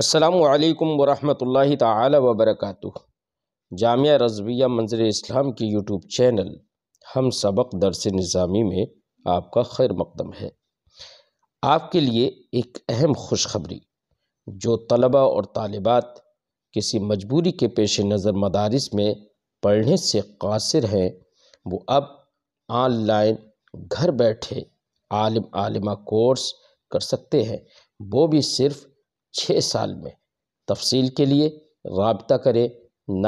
असलकम वरहमल तबरक जामिया रजविया मंजर इस्लाम की यूट्यूब चैनल हम सबक दरस निज़ामी में आपका खैर मकदम है आपके लिए एक अहम खुशखबरी जो तलबा और तालिबात किसी मजबूरी के पेश नज़र मदारस में पढ़ने से कासर हैं वो अब ऑनलाइन घर बैठे आलिम आलिमा कोर्स कर सकते हैं वो भी सिर्फ़ छः साल में तफसील के लिए रबता करें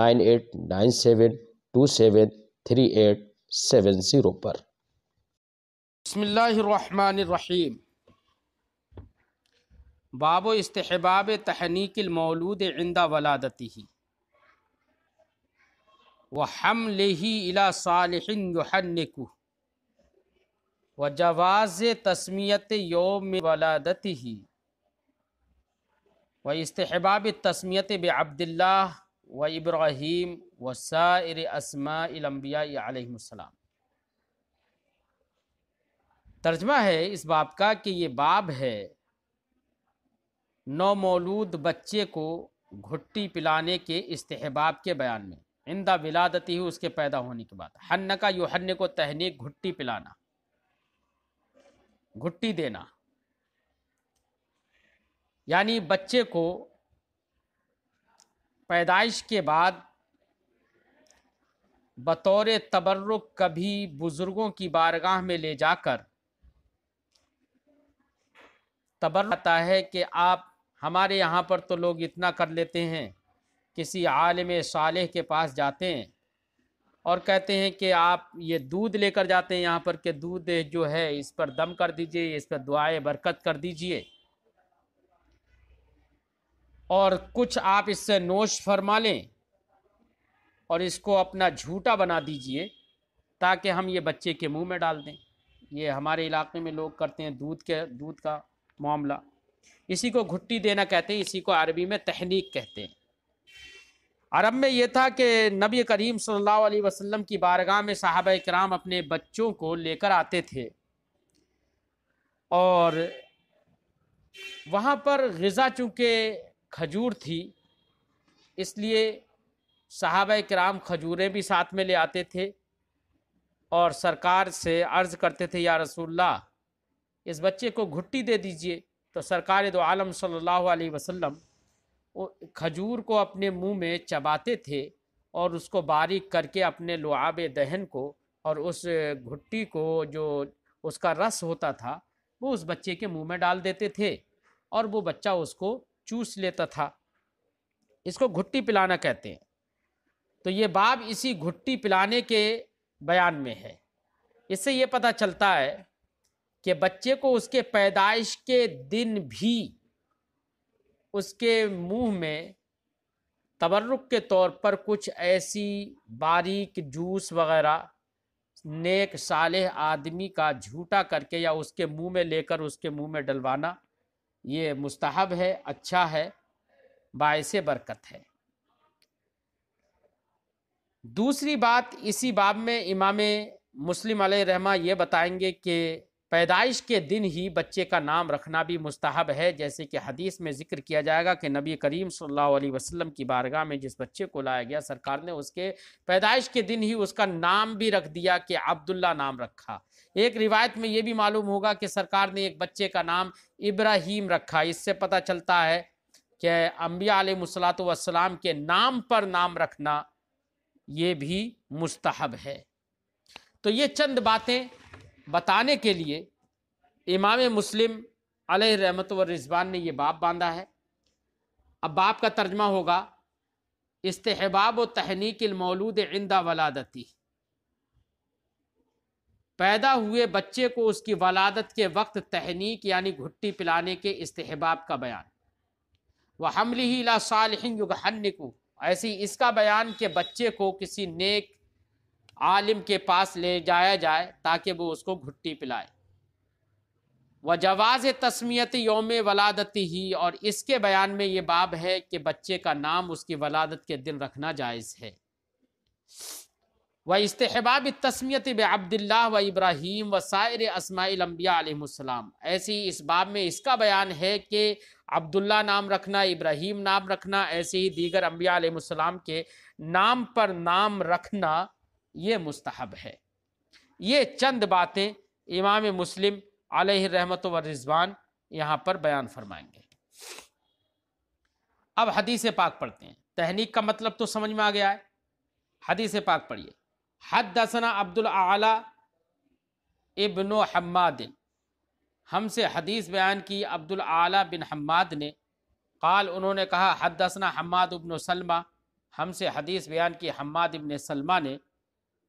nine eight nine seven two seven three eight seven zero पर बसमीम बाब इस्तहबाब तहनीक मौलूद इंदा वलादती व हम ही इला व जवाज़ तस्मियत योम वलादती व इस्तहबाब तस्मियत बब्दिल्ला व इब्राहिम व सार असमाबियासलाम तर्जमा है इस बाब का कि ये बाब है मौलूद बच्चे को घुट्टी पिलाने के इस्तेबाब के बयान में इंदा विलादती ही उसके पैदा होने के बाद हन्न का युहन्न को तहनी घुट्टी पिलाना घुट्टी देना यानी बच्चे को पैदाइश के बाद बतौर तबर्रुक कभी बुज़ुर्गों की बारगाह में ले जाकर तबर आता है कि आप हमारे यहाँ पर तो लोग इतना कर लेते हैं किसी आलम साल के पास जाते हैं और कहते हैं कि आप ये दूध लेकर जाते हैं यहाँ पर कि दूध जो है इस पर दम कर दीजिए इस पर दुआएं बरकत कर दीजिए और कुछ आप इससे नोश फरमा लें और इसको अपना झूठा बना दीजिए ताकि हम ये बच्चे के मुंह में डाल दें ये हमारे इलाके में लोग करते हैं दूध के दूध का मामला इसी को घुट्टी देना कहते हैं इसी को अरबी में तहनीक कहते हैं अरब में ये था कि नबी करीम सल्लल्लाहु अलैहि वसल्लम की बारगाह में साहब कराम अपने बच्चों को लेकर आते थे और वहाँ पर गज़ा चूँकि खजूर थी इसलिए साहब कराम खजूरें भी साथ में ले आते थे और सरकार से अर्ज़ करते थे या रसूल्ला इस बच्चे को घुट्टी दे दीजिए तो सरकार दो आलम सल्लल्लाहु अलैहि वसल्लम खजूर को अपने मुंह में चबाते थे और उसको बारीक करके अपने लुआब दहन को और उस घुट्टी को जो उसका रस होता था वो उस बच्चे के मुंह में डाल देते थे और वो बच्चा उसको चूस लेता था इसको घुट्टी पिलाना कहते हैं तो ये बाब इसी घुट्टी पिलाने के बयान में है इससे ये पता चलता है कि बच्चे को उसके पैदाइश के दिन भी उसके मुंह में तबर्रुक के तौर पर कुछ ऐसी बारीक जूस वगैरह नेक साले आदमी का झूठा करके या उसके मुंह में लेकर उसके मुंह में डलवाना ये मुस्तहब है अच्छा है बायस बरकत है दूसरी बात इसी बाब में इमाम मुस्लिम रहमा ये बताएंगे कि पैदाइश के दिन ही बच्चे का नाम रखना भी मुस्तहब है जैसे कि हदीस में जिक्र किया जाएगा कि नबी करीम सल्लल्लाहु अलैहि वसल्लम की बारगाह में जिस बच्चे को लाया गया सरकार ने उसके पैदाइश के दिन ही उसका नाम भी रख दिया कि अब्दुल्ला नाम रखा एक रिवायत में ये भी मालूम होगा कि सरकार ने एक बच्चे का नाम इब्राहिम रखा इससे पता चलता है कि अम्बिया वसलाम के नाम पर नाम रखना ये भी मुस्तहब है तो ये चंद बातें बताने के लिए इमाम मुस्लिम अल रहमत व रिजवान ने ये बाप बांधा है अब बाप का तर्जमा होगा इस्तेबाब व तहनीकमौलूद इंदा वलादती पैदा हुए बच्चे को उसकी वलादत के वक्त तहनीक यानी घुट्टी पिलाने के इस्तेबाब का बयान वह हमली ही साल युगहन को ऐसी इसका बयान के बच्चे को किसी नेक आलिम के पास ले जाया जाए ताकि वो उसको घुट्टी पिलाए व जवाज़ तस्मियत योम वलादती ही और इसके बयान में ये बाब है कि बच्चे का नाम उसकी वलादत के दिन रखना जायज़ है व इस्तहबाब तस्मियत बब्दिल्ला अब्दुल्ला व इब्राहिम व सायर असमालम्बियालाम ऐसी इस बाब में इसका बयान है कि अब्दुल्ला नाम रखना इब्राहिम नाम रखना ऐसे ही दीगर आलम के नाम पर नाम रखना ये मुस्तहब है ये चंद बातें इमाम मुस्लिम रहमत व रिजवान यहाँ पर बयान फरमाएंगे अब हदीस पाक पढ़ते हैं तहनीक का मतलब तो समझ में आ गया है हदीस पाक पढ़िए हद दसना अब्दुल आला इबन हम्मादिन हमसे हदीस बयान की अब्दुल आला बिन हम्माद ने काल उन्होंने कहा हद दसना हम्माद इबन सलमा हमसे हदीस बयान की हम्माद इबन सलमा ने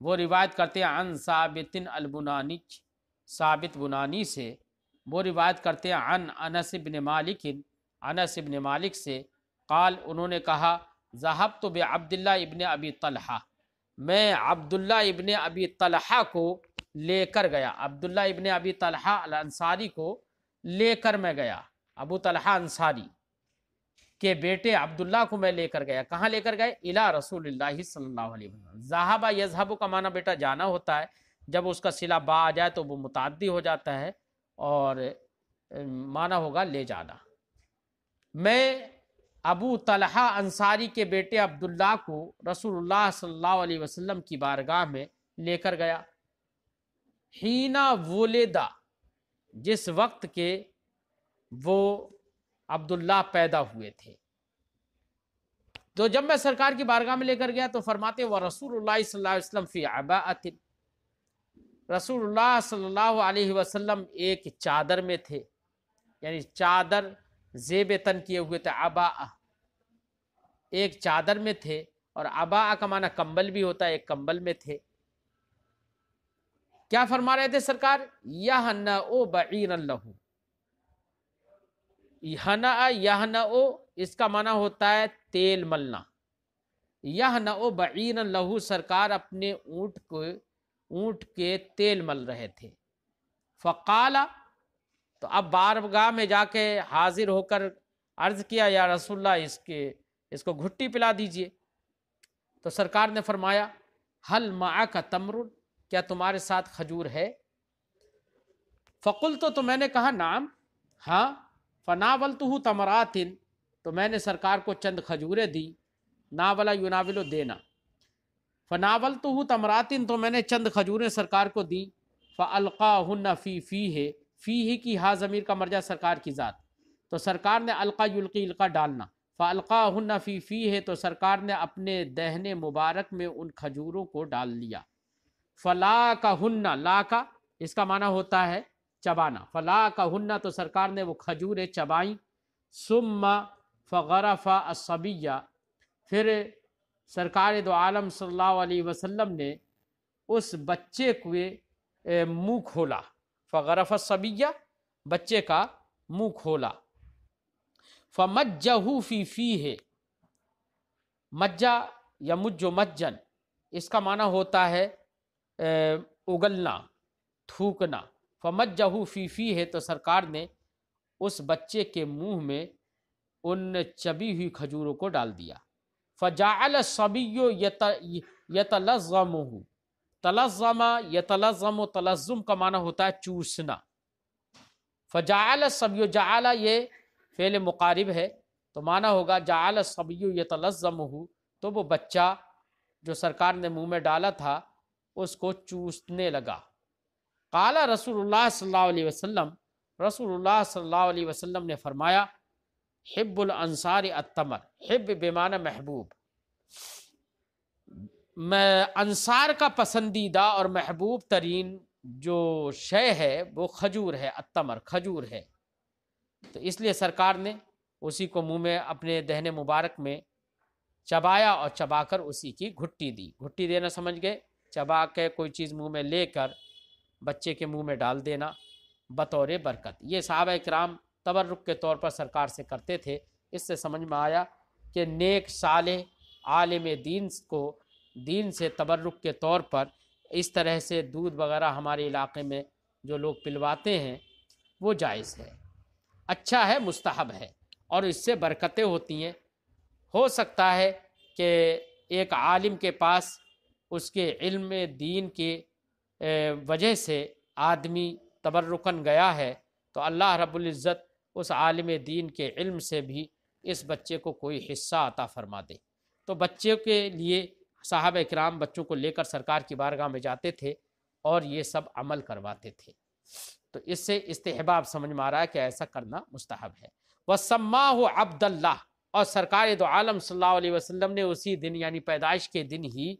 वो रिवायत करते हैं अन साबितिन अलबुनानी साबित बुनानी से वो रिवायत करते हैं अन अनस बिन मालिक अनस मालिक से काल उन्होंने कहा जहाब तो बे अब्दुल्ला इबन अबी तलहा मैं अब्दुल्ला इबन अबी तलहा को लेकर गया अब्दुल्ला इबन अबी तलहा अंसारी को लेकर मैं गया अबू तलहा अंसारी के बेटे अब्दुल्ला को मैं लेकर गया कहाँ लेकर गए इला रसूल जहाबा यजहबू का माना बेटा जाना होता है जब उसका सिला बा आ जाए तो वो मुतादी हो जाता है और माना होगा ले जाना मैं अबू तलहा अंसारी के बेटे अब्दुल्ला को रसूलुल्लाह सल्लल्लाहु अलैहि वसल्लम की बारगाह में लेकर गया हीना वोलेदा जिस वक्त के वो अब्दुल्ला पैदा हुए थे तो जब मैं सरकार की बारगाह में लेकर गया तो फरमाते व रसूल सल्लाम फ़ी अबात रसूलुल्लाह सल्लल्लाहु अलैहि वसल्लम एक चादर में थे यानी चादर जेब तन किए हुए थे अबा एक चादर में थे और अबा का माना कंबल भी होता है एक कंबल में थे क्या फरमा रहे थे सरकार यह न ओ बीन लहू यह यहना ओ इसका माना होता है तेल मलना यह न ओ बीन लहू सरकार अपने ऊँट को ऊँट के तेल मल रहे थे फ़काला तो अब बारगाह में जाके हाजिर होकर अर्ज़ किया या रसुल्ला इसके इसको घुट्टी पिला दीजिए तो सरकार ने फरमाया हल मा का तमरुन क्या तुम्हारे साथ खजूर है फ़कुल तो, तो मैंने कहा नाम हाँ तो हूँ तो मैंने सरकार को चंद खजूरें दी नावला युनाविलो देना फ़नावल तो तमरातिन तो मैंने चंद खजूरें सरकार को दी फ़लका फ़ी फ़ी है फ़ी ही की हा ज़मीर का मर्जा सरकार की ज़ात तो सरकार ने अलका युल्की इल्का डालना फ़लका फ़ी फ़ी है तो सरकार ने अपने दहने मुबारक में उन खजूरों को डाल लिया फ़ला का हन्ना ला का इसका माना होता है चबाना फला का हुन्ना तो सरकार ने वो खजूरें चबाई सुम्मा फ़रफा असबिया फिर सरकार दो आलम सल्लल्लाहु अलैहि वसल्लम ने उस बच्चे के मुंह खोला फ़गरफ़ा सबिया बच्चे का मुंह खोला फ़मज्जहू फ़ी फ़ी है मज्जा या मुज्जो मज्जन इसका माना होता है उगलना थूकना फमत जहू फीफी है तो सरकार ने उस बच्चे के मुंह में उन चबी हुई खजूरों को डाल दिया फ़जाल सबियो यतलज़मू तलज़मा यतलज़म तलज़म का माना होता है चूसना फ़जाल सबियो जाला ये फ़ेल मुकारिब है तो माना होगा जाल सबियो यतलज़मू तो वो बच्चा जो सरकार ने मुंह में डाला था उसको चूसने लगा काला रसूल सल्ला वसम रसूल सल्ला वसम ने फरमाया हिब्बुल अंसार अतमर हिब बेमान महबूब मैं अंसार का पसंदीदा और महबूब तरीन जो शय है वो खजूर है अतमर खजूर है तो इसलिए सरकार ने उसी को मुंह में अपने दहने मुबारक में चबाया और चबाकर उसी की घुट्टी दी घुट्टी देना समझ गए चबा के कोई चीज़ मुंह में लेकर बच्चे के मुंह में डाल देना बतौर बरकत ये साहब कराम तबर्रुक के तौर पर सरकार से करते थे इससे समझ में आया कि नेक साल आलम दीन को दीन से तबर्रुक के तौर पर इस तरह से दूध वगैरह हमारे इलाके में जो लोग पिलवाते हैं वो जायज़ है अच्छा है मुस्तहब है और इससे बरकतें होती हैं हो सकता है कि एक आलिम के पास उसके इल्म दीन के वजह से आदमी तबर्रुकन गया है तो अल्लाह रबुल्ज़त उस आलम दीन के इल्म से भी इस बच्चे को कोई हिस्सा अता फरमा दे तो बच्चे के लिए साहब कराम बच्चों को लेकर सरकार की बारगाह में जाते थे और ये सब अमल करवाते थे तो इससे इस्तेहबाब समझ में आ रहा है कि ऐसा करना मुस्तहब है वसम्मा हो अब्दल्ला और सरकार दो आलम सल्लल्लाहु अलैहि वसल्लम ने उसी दिन यानी पैदाइश के दिन ही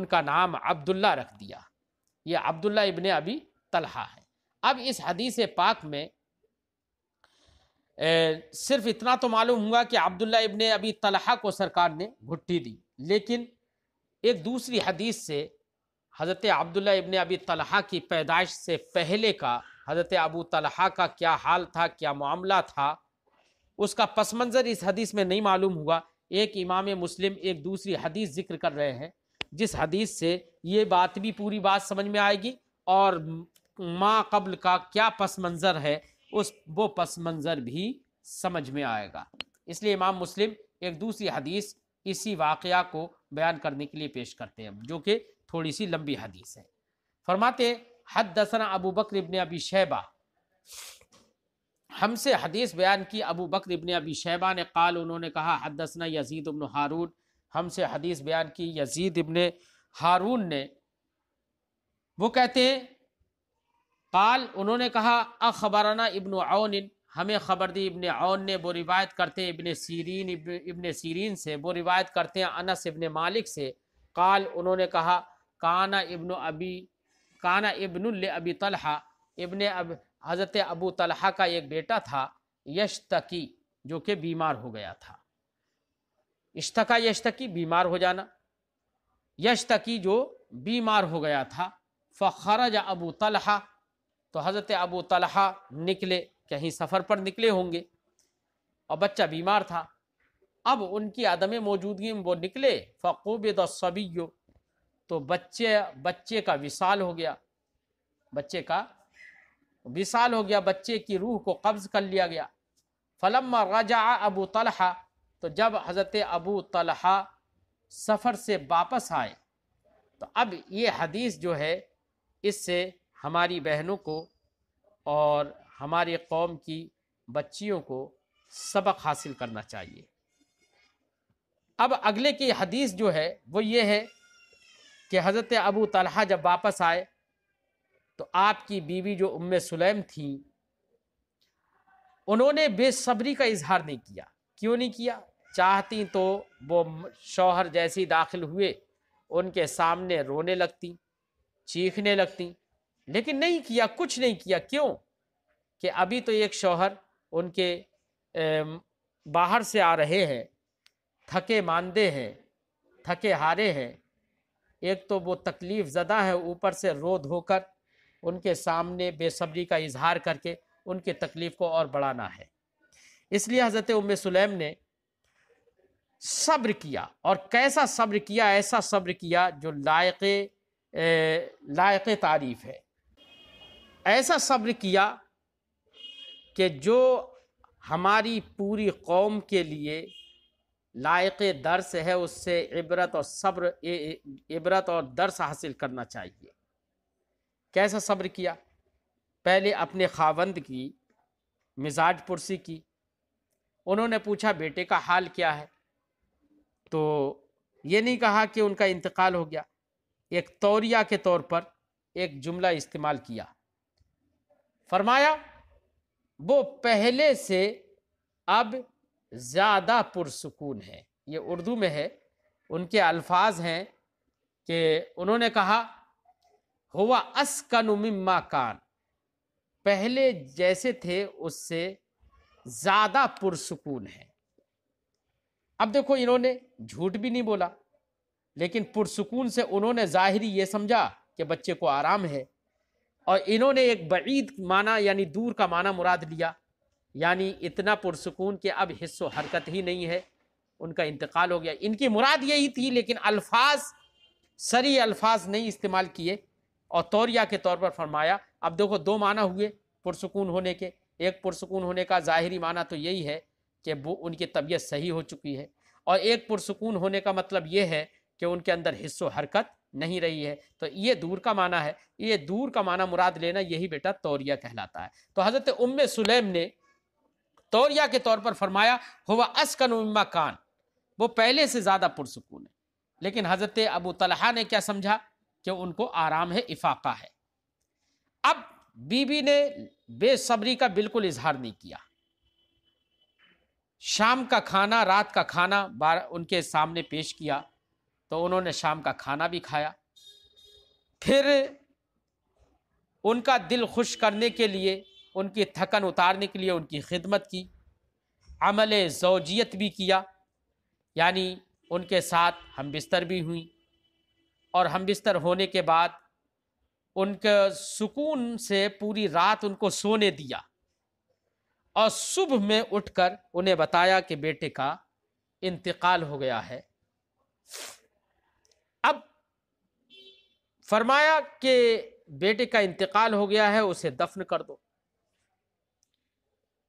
उनका नाम अब्दुल्ला रख दिया ये अब्दुल्ला इबन अबी तलहा है अब इस हदीस पाक में ए, सिर्फ इतना तो मालूम हुआ कि अब्दुल्ला इबन अबी तलहा को सरकार ने घुट्टी दी लेकिन एक दूसरी हदीस से हज़रत अब्दुल्ला इबन अबी तलहा की पैदाइश से पहले का हज़रत अबू तलहा का क्या हाल था क्या मामला था उसका पस मंज़र इस हदीस में नहीं मालूम हुआ एक इमाम मुस्लिम एक दूसरी हदीस जिक्र कर रहे हैं जिस हदीस से ये बात भी पूरी बात समझ में आएगी और माँ कबल का क्या पस मंज़र है उस वो पस मंज़र भी समझ में आएगा इसलिए इमाम मुस्लिम एक दूसरी हदीस इसी वाक़ को बयान करने के लिए पेश करते हैं जो कि थोड़ी सी लंबी हदीस है फरमाते हद दसना अबू बकर इबन अबी शहबा हमसे हदीस बयान की अबू बकर इबन अबी शैबा ने काल उन्होंने कहा हद दसना यजीद उबन हारून हमसे हदीस बयान की यजीद इबन हारून ने वो कहते हैं काल उन्होंने कहा अखबराना इबन आउन हमें ख़बर दी इबन आउन ने वो रिवायत करते हैं इबन सीरीन इब्न सीरीन से वो रिवायत करते हैं अनस इबन मालिक से काल उन्होंने कहा काना इब्न अबी काना इब्न अबी तलहा इब्न अब हज़रत अबू तलहा का एक बेटा था यश तकी जो कि बीमार हो गया था इश्तका यशतकी बीमार हो जाना यशतकी जो बीमार हो गया था फ़खरज अबू तलहा तो हज़रत अबू तलहा निकले कहीं सफ़र पर निकले होंगे और बच्चा बीमार था अब उनकी आदम मौजूदगी में वो निकले फ़कूबद सबियो तो बच्चे बच्चे का विशाल हो गया बच्चे का विशाल हो गया बच्चे की रूह को कब्ज़ कर लिया गया फलम रजा अबू तलहा तो जब हज़रत अबू तलहा सफ़र से वापस आए तो अब ये हदीस जो है इससे हमारी बहनों को और हमारी कौम की बच्चियों को सबक हासिल करना चाहिए अब अगले की हदीस जो है वो ये है कि हज़रत अबू तलहा जब वापस आए तो आपकी बीवी जो उम सुलेम थी उन्होंने बेसब्री का इजहार नहीं किया क्यों नहीं किया चाहती तो वो शौहर जैसी दाखिल हुए उनके सामने रोने लगती चीखने लगती लेकिन नहीं किया कुछ नहीं किया क्यों कि अभी तो एक शौहर उनके बाहर से आ रहे हैं थके मानदे हैं थके हारे हैं एक तो वो तकलीफ़ ज़दा है ऊपर से रो धोकर उनके सामने बेसब्री का इजहार करके उनकी तकलीफ़ को और बढ़ाना है इसलिए हज़रत उम सुलेम ने सब्र किया और कैसा सब्र किया ऐसा सब्र किया जो लायक लायक तारीफ़ है ऐसा सब्र किया कि जो हमारी पूरी कौम के लिए लायक दर्स है उससे इबरत और सब्र इबरत और दर्स हासिल करना चाहिए कैसा सब्र किया पहले अपने खावंद की मिजाज पुरसी की उन्होंने पूछा बेटे का हाल क्या है तो ये नहीं कहा कि उनका इंतकाल हो गया एक तौरिया के तौर पर एक जुमला इस्तेमाल किया फरमाया वो पहले से अब ज़्यादा पुरसकून है ये उर्दू में है उनके अल्फाज हैं कि उन्होंने कहा हुआ अस्कन मम्मा कान पहले जैसे थे उससे ज़्यादा पुरसकून है अब देखो इन्होंने झूठ भी नहीं बोला लेकिन पुरसकून से उन्होंने ज़ाहरी ये समझा कि बच्चे को आराम है और इन्होंने एक बईद माना यानी दूर का माना मुराद लिया यानी इतना पुरसकून कि अब हिस्सो हरकत ही नहीं है उनका इंतकाल हो गया इनकी मुराद यही थी लेकिन अल्फाज सरी अल्फाज नहीं इस्तेमाल किए और तौरिया के तौर पर फरमाया अब देखो दो माना हुए पुरसकून होने के एक पुरसकून होने का ज़ाहरी माना तो यही है कि वो उनकी तबीयत सही हो चुकी है और एक पुरसकून होने का मतलब ये है कि उनके अंदर हिस्सो हरकत नहीं रही है तो ये दूर का माना है ये दूर का माना मुराद लेना यही बेटा तौरिया कहलाता है तो हज़रत उम्म सुलेम ने तौरिया के तौर पर फरमाया हुआ असकन उम्मा कान वो पहले से ज़्यादा पुरसकून है लेकिन हज़रत अबू तलहा ने क्या समझा कि उनको आराम है इफाका है अब बीबी ने बेसब्री का बिल्कुल इजहार नहीं किया शाम का खाना रात का खाना बार उनके सामने पेश किया तो उन्होंने शाम का खाना भी खाया फिर उनका दिल खुश करने के लिए उनकी थकन उतारने के लिए उनकी खिदमत की अमल जोजियत भी किया यानी उनके साथ हम बिस्तर भी हुई और हम बिस्तर होने के बाद उनके सुकून से पूरी रात उनको सोने दिया और सुबह में उठकर उन्हें बताया कि बेटे का इंतकाल हो गया है अब फरमाया कि बेटे का इंतकाल हो गया है उसे दफन कर दो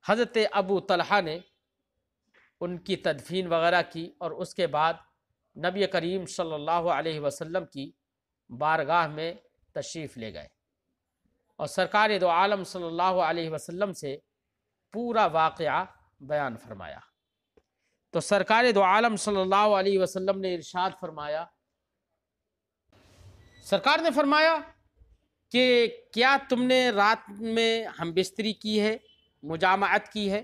हज़रत अबू तलहा ने उनकी तदफीन वगैरह की और उसके बाद नबी करीम सल्लल्लाहु अलैहि वसल्लम की बारगाह में तशरीफ़ ले गए और सरकार दो आलम सल्लल्लाहु अलैहि वसल्लम से पूरा वाक़ बयान फरमाया तो सरकार दो आलम सल्लल्लाहु अलैहि वसल्लम ने इरशाद फरमाया सरकार ने फरमाया कि क्या तुमने रात में हम बिस्तरी की है मुजामत की है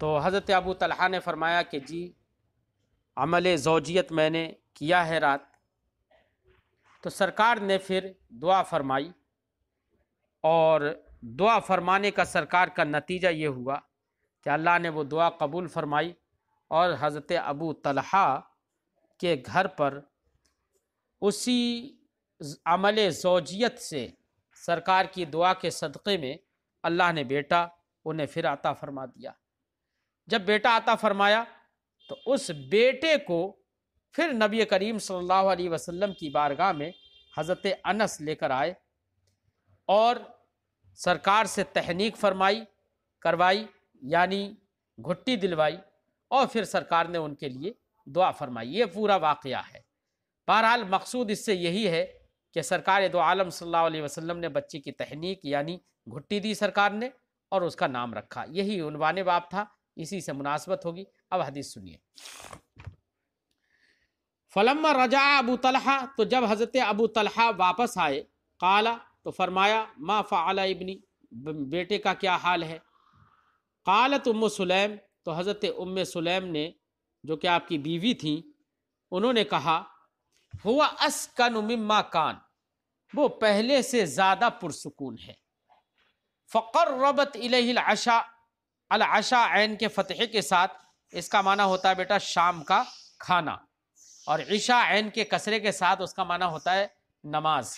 तो हज़रत अबू तलहा ने फरमाया कि जी अमल जोजियत मैंने किया है रात तो सरकार ने फिर दुआ फरमाई और दुआ फरमाने का सरकार का नतीजा ये हुआ कि अल्लाह ने वो दुआ कबूल फरमाई और हज़रत अबू तलहा के घर पर उसी अमल जोजियत से सरकार की दुआ के सदक़े में अल्लाह ने बेटा उन्हें फिर आता फरमा दिया जब बेटा आता फरमाया तो उस बेटे को फिर नबी करीम सल्लल्लाहु अलैहि वसल्लम की बारगाह में हज़रत अनस लेकर आए और सरकार से तहनीक फरमाई करवाई यानी घुट्टी दिलवाई और फिर सरकार ने उनके लिए दुआ फरमाई ये पूरा वाक़ है बहरहाल मकसूद इससे यही है कि सरकार दो आलम सल्लल्लाहु अलैहि वसल्लम ने बच्चे की तहनीक यानी घुट्टी दी सरकार ने और उसका नाम रखा यही उनवान बाप था इसी से मुनासबत होगी अब हदीस सुनिए फलम रजा अबू तलहा तो जब हज़रत अबू तलहा वापस आए काला तो फरमाया माँ फ़ाला इबनी बेटे का क्या हाल है कालत उम सुलेम तो हज़रत उम सुलेम ने जो कि आपकी बीवी थी उन्होंने कहा हुआ अस्कन मम्मा कान वो पहले से ज़्यादा पुरसकून है फ़कर रबत अशा अलआशा ऐन के फतेह के साथ इसका माना होता है बेटा शाम का खाना और ईशा ऐन के कसरे के साथ उसका माना होता है नमाज़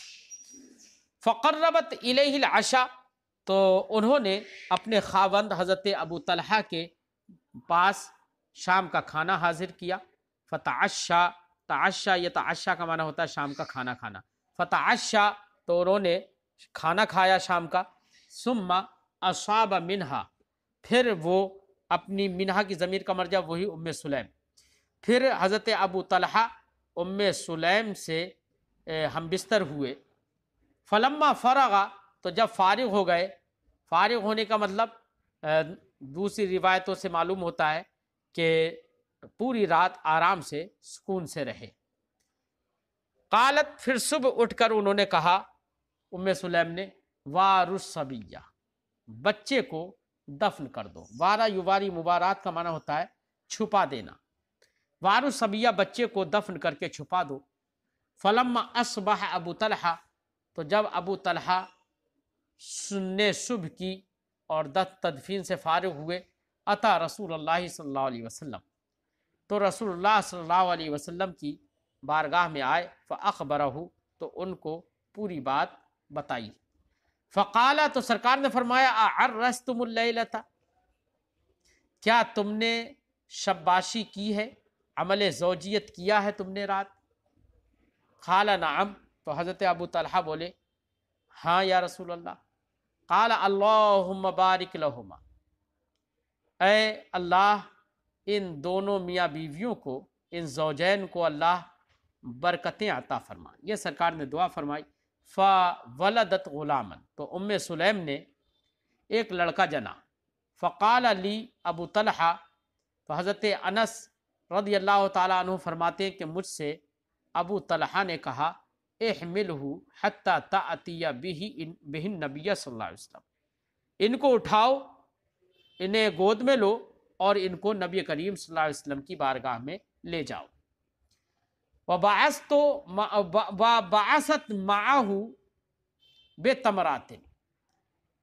फ़कर्रबत आशा तो उन्होंने अपने खावंद हज़रत अबू तलहा के पास शाम का खाना हाजिर किया फ़ताशा ताशा या ताशा का माना होता है शाम का खाना खाना फ़ताशा तो उन्होंने खाना खाया शाम का सुम्मा अशाब मिनहा फिर वो अपनी मिनहा की ज़मीर का मर्जा वही उम सुलेम फिर हज़रत अबू तलहा उम सुलेम से हम बिस्तर हुए फलम्मा फ़रगा तो जब फारिग हो गए फारिग होने का मतलब दूसरी रिवायतों से मालूम होता है कि पूरी रात आराम से सुकून से रहे कालत फिर सुबह उठकर उन्होंने कहा उम सुलेम ने वारुसबिया बच्चे को दफन कर दो वारा युवारी मुबारात का माना होता है छुपा देना वारुसबिया बच्चे को दफन करके छुपा दो फलम्मा असबह अबू तलहा तो जब अबू तलहा सुन शुभ की और दत तदफीन से फारग हुए अता रसूल अल्लाह सल्लल्लाहु अलैहि वसल्लम तो रसूल सल्लल्लाहु अलैहि वसल्लम की बारगाह में आए फ़बर तो उनको पूरी बात बताई फ़काला तो सरकार ने फरमाया अर तुम तुमल्लता क्या तुमने शब्बाशी की है अमल जोजियत किया है तुमने रात खाला नाम तो हज़रत अबू तलहा बोले हाँ या रसूल अल्लाह काल अल्लाह बारिक लहुमा ए अल्लाह इन दोनों मियाँ बीवियों को इन जोजैन को अल्लाह बरकतें आता फरमा ये सरकार ने दुआ फरमाई फ़ा वलदत ग़ुलामन तो उम सुलेम ने एक लड़का जना फ़काल अली अबू तलहा तो हज़रत अनस रदी अल्लाह तु फरमाते हैं कि मुझसे अबू तलहा ने कहा एहमिलहू हत्ता तातिया बिही इन बिहिन नबिया वसल्लम इनको उठाओ इन्हें गोद में लो और इनको नबी करीम वसल्लम की बारगाह में ले जाओ वबास तो वबासत माहू बेतमरातिन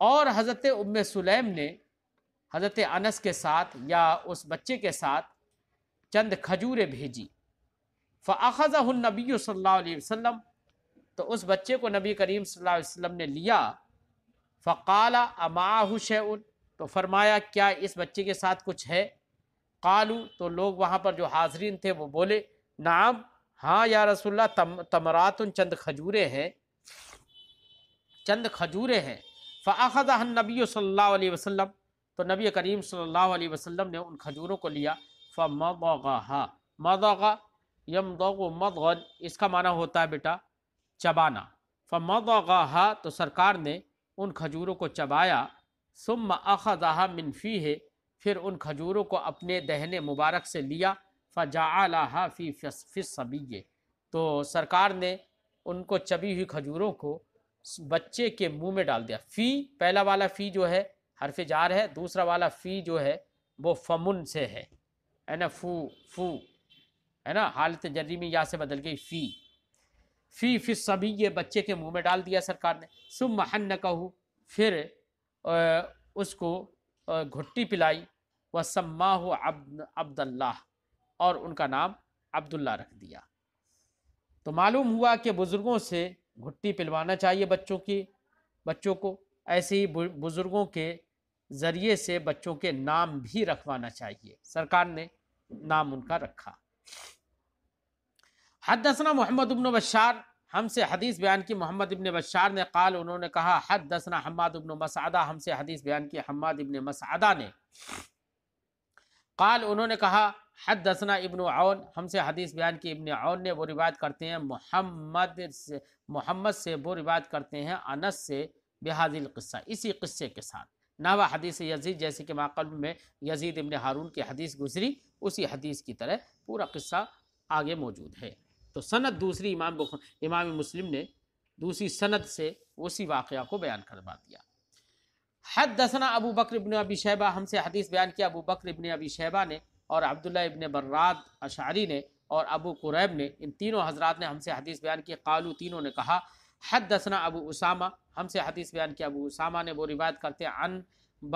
और हज़रत उम सुलेम ने हज़रत अनस के साथ या उस बच्चे के साथ चंद खजूरें भेजी फ़ाखज़ नबी सल्लल्लाहु अलैहि वसल्लम तो उस बच्चे को नबी करीम वसल्लम ने लिया फ़काला अमाहुश है उन तो फरमाया क्या इस बच्चे के साथ कुछ है कालू तो लोग वहाँ पर जो हाजरीन थे वो बोले नाम हाँ या रसुल्ला तम तमरातन चंद खजूरें हैं चंद खजूरें हैं फ़ाखदा नबी सल वसम तो नबी करीम सल्लल्लाहु अलैहि वसल्लम ने उन खजूरों को लिया फ़ हाँ, मदगा मदगा यम मदगन इसका माना होता है बेटा चबाना फ़मदा तो सरकार ने उन खजूरों को चबाया सुम अखजहा मिनफी है फिर उन खजूरों को अपने दहने मुबारक से लिया फ़जा फ़ी फ़िसबीये तो सरकार ने उनको चबी हुई खजूरों को बच्चे के मुंह में डाल दिया फ़ी पहला वाला फ़ी जो है हरफ जार है दूसरा वाला फ़ी जो है वो फमुन से है है ना फू फू है ना हालत जरिमी या से बदल गई फ़ी फ़ी फिस सभी ये बच्चे के मुंह में डाल दिया सरकार ने सुब महन कहू फिर उसको घुट्टी पिलाई व सम्मा हो अब्दुल्ला और उनका नाम अब्दुल्ला रख दिया तो मालूम हुआ कि बुज़ुर्गों से घुट्टी पिलवाना चाहिए बच्चों की बच्चों को ऐसे ही बुज़ुर्गों के ज़रिए से बच्चों के नाम भी रखवाना चाहिए सरकार ने नाम उनका रखा हदसना मोहम्मद इबन बशार हमसे हदीस बयान की मोहम्मद इबन बशार ने काल उन्होंने कहा हद दसना हमद इबन मसादा हमसे हदीस बयान की हमद इबन मसादा ने कल उन्होंने कहा हद दसना इबन आउन हमसे हदीस बयान की इबन आउन ने वो रिवायत करते हैं मोहम्मद से मोहम्मद से वो रिवायत करते हैं अनस से बेहदिल किस्सा इसी किस्से के साथ नवा हदीस यजीद जैसे कि माकल में यजीद इबन हारून की हदीस गुजरी उसी हदीस की तरह पूरा किस्सा आगे मौजूद है तो सनत दूसरी इमाम इमाम मुस्लिम ने दूसरी सनत से उसी वाक़ को बयान करवा दिया हद दसना अबू बकर इबन अबी शैबा हमसे हदीस बयान किया अबू बकर इबन अबी शैबा ने और अब्दुल्ला इबन बर्राद अशारी ने और अबू कुरैब ने इन तीनों हजरात ने हमसे हदीस बयान की कालू तीनों ने कहा हद दसना अबू उसामा हमसे हदीस बयान किया अबू उसामा ने वो रिवायत करते हैं अन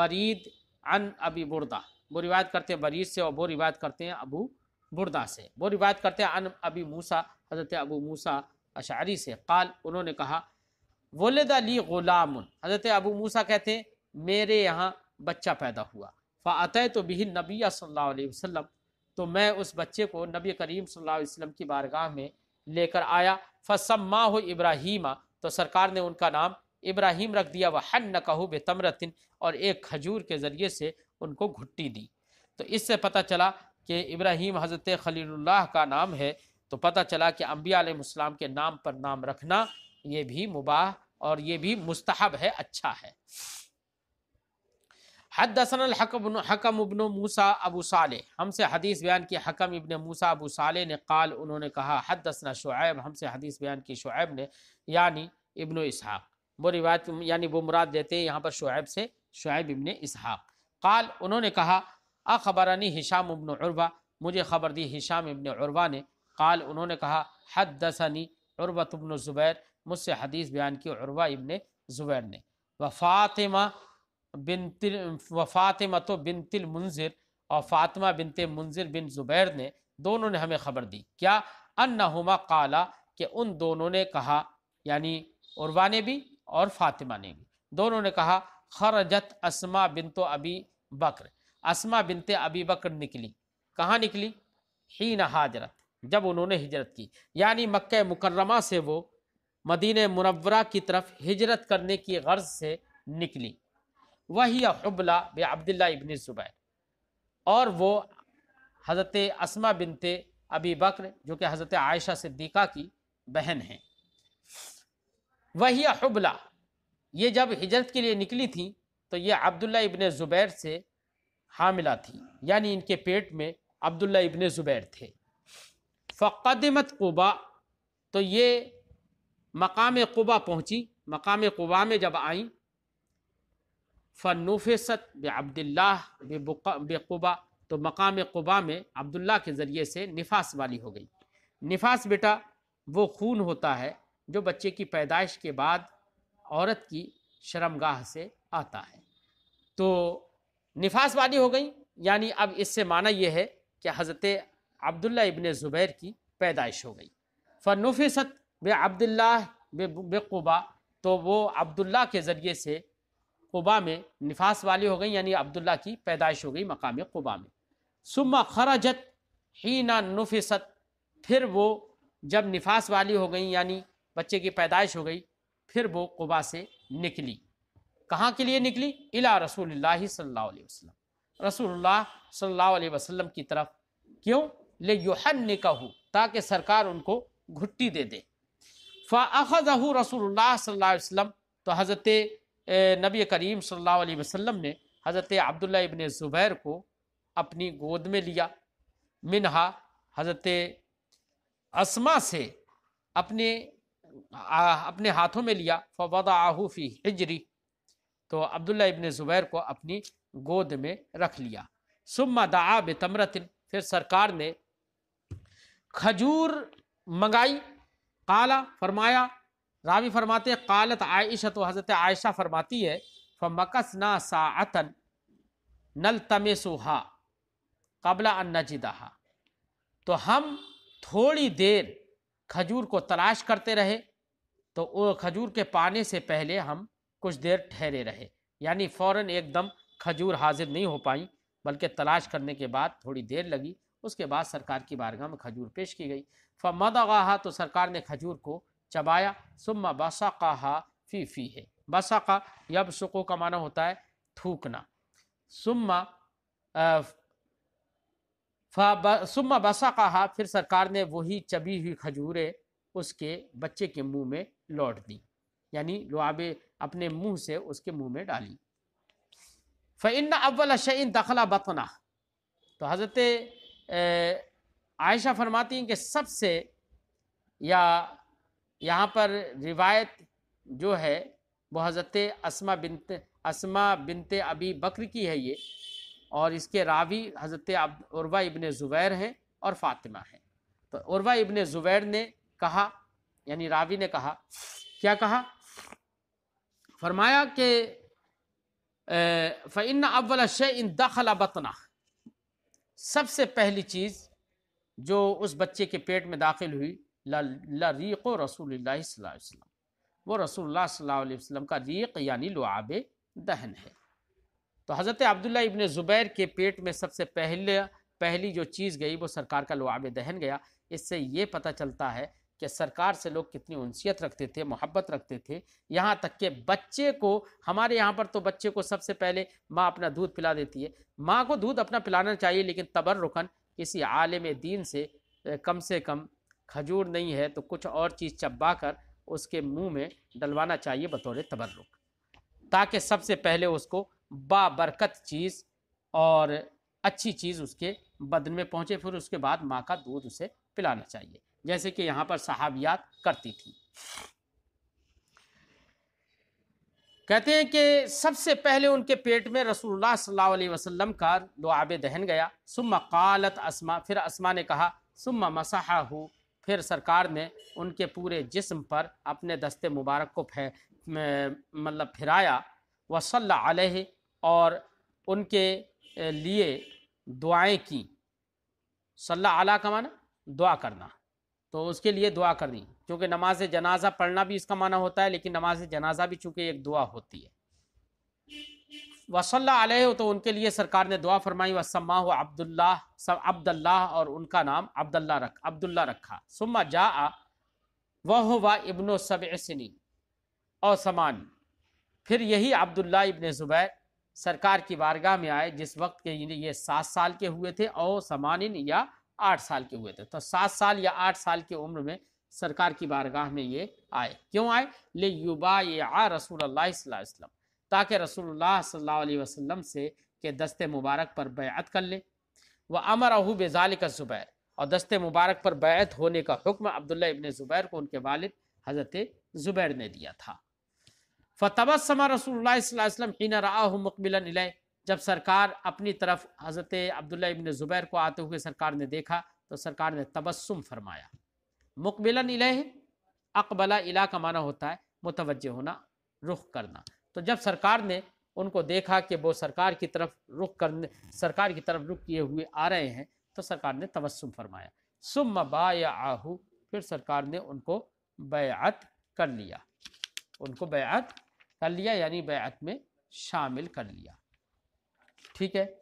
बरीद अन अबी बुरदा वो रिवायत करते हैं बरीद से और वो रिवायत करते हैं अबू बुरदा से वो रिवायत करते हैं अन अबी मूसा हज़रत अबू मूसा अशारी से कल उन्होंने कहा वलद अली ग़ुलाम हज़रत अबू मूसा कहते हैं मेरे यहाँ बच्चा पैदा हुआ फ़ात तो बिह नबी सल्ला वसम तो मैं उस बच्चे को नबी करीम सल्ला वसम की बारगाह में लेकर आया फसम माँ हो इब्राहीमा तो सरकार ने उनका नाम इब्राहिम रख दिया वह हन न कहो बेतमरतिन और एक खजूर के ज़रिए से उनको घुट्टी दी तो इससे पता चला कि इब्राहिम हज़रत खलील्ला का नाम है तो पता चला कि अम्बिया के नाम पर नाम रखना ये भी मुबाह और ये भी मुस्तहब है अच्छा है हद दसन हकम इबन मूसा अबू साल हमसे हदीस बयान की हकम इबन मूसा अबू साल ने कल उन्होंने कहा हद दसन शुएब हमसे हदीस बयान की शुएब ने यानी इबन इसहाक वो रिवायत यानी वो मुराद देते हैं यहाँ पर शुएब से शुएब इबन इसहाक कल उन्होंने कहा अखबरानी हिशाम इबन उर्वा मुझे ख़बर दी हिशाम इबन उर्वा ने काल उन्होंने कहा हद दसनी उर्वा तबन ज़ुबैर मुझसे हदीस बयान की उर्वा इबन ज़ुबैर ने व फातिमा बिन व फातिमा तो बिन तिल मुंजिर और फातिमा बिनते मुंजिर बिन ज़ुबैर ने दोनों ने हमें ख़बर दी क्या अन्ना काला कि उन दोनों ने कहा यानी उर्वा ने भी और फातिमा ने भी दोनों ने कहा खरजत असमा बिन तो अबी बकर असमा बिनते अबी बकर निकली कहाँ निकली ही न हाजरत जब उन्होंने हिजरत की यानी मक् मुकर्रमा से वो मदीन मुनवरा की तरफ हिजरत करने की गर्ज से निकली वही अबला बे अब्दुल्ला इबन ज़ुबैर और वो हज़रत असमा बिनते अबी बकर जो कि हज़रत आयशा सिद्दीक़ा की बहन हैं वही अबला ये जब हिजरत के लिए निकली थी तो ये अब्दुल्ला इबन ज़ुबैर से हामिला थी यानी इनके पेट में अब्दुल्ला इबन ज़ुबैर थे फ़क़दमत कुबा तो ये मकाम कुबा पहुँची मकाम कुबा में जब आई फ़नुफसत बब्दुल्ला बेकुबा तो मकाम कुबा में अब्दुल्ला के ज़रिए से निफास वाली हो गई निफास बेटा वो खून होता है जो बच्चे की पैदाइश के बाद औरत की शर्मगाह से आता है तो निफास वाली हो गई यानी अब इससे माना यह है कि हज़रत अब्दुल्ला इबन ज़ुबैर की पैदाइश हो गई फ़नुफिसत बे अब्दुल्ला कुबा तो वो अब्दुल्ला के ज़रिए से कुबा में निफास वाली हो गई यानी अब्दुल्ला की पैदाइश हो गई मकाम कुबा में सुम्मा खराजत ही ना नुफिसत फिर वो जब निफास वाली हो गई यानी बच्चे की पैदाइश हो गई फिर वो कुबा से निकली कहाँ के लिए निकली इला रसूल सल्लल्लाहु अलैहि वसल्लम रसूलुल्लाह सल्लल्लाहु अलैहि वसल्लम की तरफ क्यों ले युहन ने कहू ताकि सरकार उनको घुट्टी दे दे फ़ाखजहू रसूल सल्लल्लाहु तो हज़रत नबी करीम सल्ला वसलम ने हज़रत अब्दुल्ला इबन ज़ुबैर को अपनी गोद में लिया मिनहा हज़रत असमा से अपने आ, अपने हाथों में लिया फवदा आहूफ़ी हिजरी तो अब्दुल्ला इबन ज़ुबैर को अपनी गोद में रख लिया सुम्मा दा बमरतिन फिर सरकार ने खजूर मंगाई काला फरमाया रावी फरमाते कालत आयशा तो हज़रत आयशा फरमाती है फमकस ना सातन नल सुहा कबला अन्नजिदहा तो हम थोड़ी देर खजूर को तलाश करते रहे तो खजूर के पाने से पहले हम कुछ देर ठहरे रहे यानी फ़ौरन एकदम खजूर हाजिर नहीं हो पाई बल्कि तलाश करने के बाद थोड़ी देर लगी उसके बाद सरकार की बारगाह में खजूर पेश की गई फमदगाहा तो सरकार ने खजूर को चबाया सुम्मा कहा फी फी है बसा का यब सुको का माना होता है थूकना सुम्मा सुम्मा कहा फिर सरकार ने वही चबी हुई खजूरें उसके बच्चे के मुंह में लौट दी यानी लुआबे अपने मुंह से उसके मुंह में डाली फ़ैन अव्वल शैन दखला बतना तो हज़रत आयशा फरमाती हैं कि सबसे या यहाँ पर रिवायत जो है वो हज़रत असमा बिनत असमा बिनते अबी बकर की है ये और इसके रावी हज़रत उर्वा इबन ज़ुबैर हैं और फ़ातिमा हैं तो उर्वा इबन ज़ुबैर ने कहा यानी रावी ने कहा क्या कहा फरमाया कि फ़िन अव्वल इन दाखला बतना सबसे पहली चीज़ जो उस बच्चे के पेट में दाखिल हुई लरीक रसूल वसम वो रसूल वसम का रीक यानी लुआब दहन है तो हज़रत अब्दुल्ला इबन ज़ुबैर के पेट में सबसे पहले पहली जो चीज़ गई वो सरकार का लुआब दहन गया इससे ये पता चलता है कि सरकार से लोग कितनी उनसीयत रखते थे मोहब्बत रखते थे यहाँ तक के बच्चे को हमारे यहाँ पर तो बच्चे को सबसे पहले माँ अपना दूध पिला देती है माँ को दूध अपना पिलाना चाहिए लेकिन तबर्रुकन किसी आलम दीन से कम से कम खजूर नहीं है तो कुछ और चीज़ चबा कर उसके मुंह में डलवाना चाहिए बतौर तबर्रुक ताकि सबसे पहले उसको बाबरकत चीज़ और अच्छी चीज़ उसके बदन में पहुँचे फिर उसके बाद माँ का दूध उसे पिलाना चाहिए जैसे कि यहाँ पर सहाबियात करती थी कहते हैं कि सबसे पहले उनके पेट में रसूलुल्लाह सल्लल्लाहु अलैहि वसल्लम का लुआब दहन गया सुम कालत असमा फिर असमा ने कहा सुम मसाहा फिर सरकार ने उनके पूरे जिस्म पर अपने दस्ते मुबारक को फे मतलब फिराया वसल अलह और उनके लिए दुआएं की सल्ला आला का माना दुआ करना तो उसके लिए दुआ करनी क्योंकि नमाज जनाजा पढ़ना भी इसका माना होता है लेकिन नमाज जनाजा भी चूंकि एक दुआ होती है वसल्ला आल तो उनके लिए सरकार ने दुआ फरमाई वसम्मा अब्दुल्ला सब अब्दुल्ला और उनका नाम अब्दुल्ला रख अब्दुल्ला रखा सुम्मा जा वह व इबन सब सनी और समान फिर यही अब्दुल्ला इबन ज़ुबैर सरकार की वारगाह में आए जिस वक्त के ये सात साल के हुए थे और समान या आठ साल के हुए थे तो सात साल या आठ साल की उम्र में सरकार की बारगाह में ये आए क्यों आए ले युबा ये आ रसूल वसल्लम ताकि रसूल वसल्लम से के दस्ते मुबारक पर बैत कर ले वह अमर अहू बेजाल का ज़ुबैर और दस्ते मुबारक पर बैत होने का हुक्म अब्दुल्ला इबन ज़ुबैर को उनके वालिद हज़रत ज़ुबैर ने दिया था फ़तबसम रसूल वसल्लम हिन राह इलाए जब सरकार अपनी तरफ हज़रत अब्दुल्ला इबन ज़ुबैर को आते हुए सरकार ने देखा तो सरकार ने तबस्सुम फरमाया मुकबिलन इलह अकबला इला का माना होता है मुतवजह होना रुख करना तो जब सरकार ने उनको देखा कि वो सरकार की तरफ रुख करने सरकार की तरफ रुख किए हुए आ रहे हैं तो सरकार ने तबस्सुम फरमाया सुम बा आहू फिर सरकार ने उनको बैत कर लिया उनको बैत कर लिया यानी बैत में शामिल कर लिया ठीक है